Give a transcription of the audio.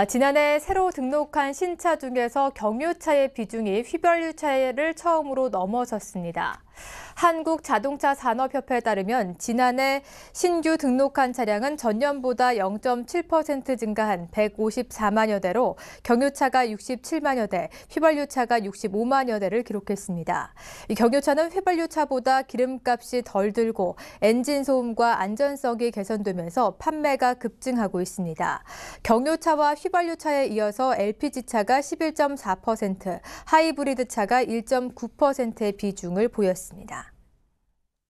아, 지난해 새로 등록한 신차 중에서 경유차의 비중이 휘발유차를 처음으로 넘어섰습니다. 한국자동차산업협회에 따르면 지난해 신규 등록한 차량은 전년보다 0.7% 증가한 154만여 대로 경유차가 67만여 대, 휘발유차가 65만여 대를 기록했습니다. 경유차는 휘발유차보다 기름값이 덜 들고 엔진 소음과 안전성이 개선되면서 판매가 급증하고 있습니다. 경유차와 휘발유차 는 휘발유차에 이어서 LPG차가 11.4%, 하이브리드차가 1.9%의 비중을 보였습니다.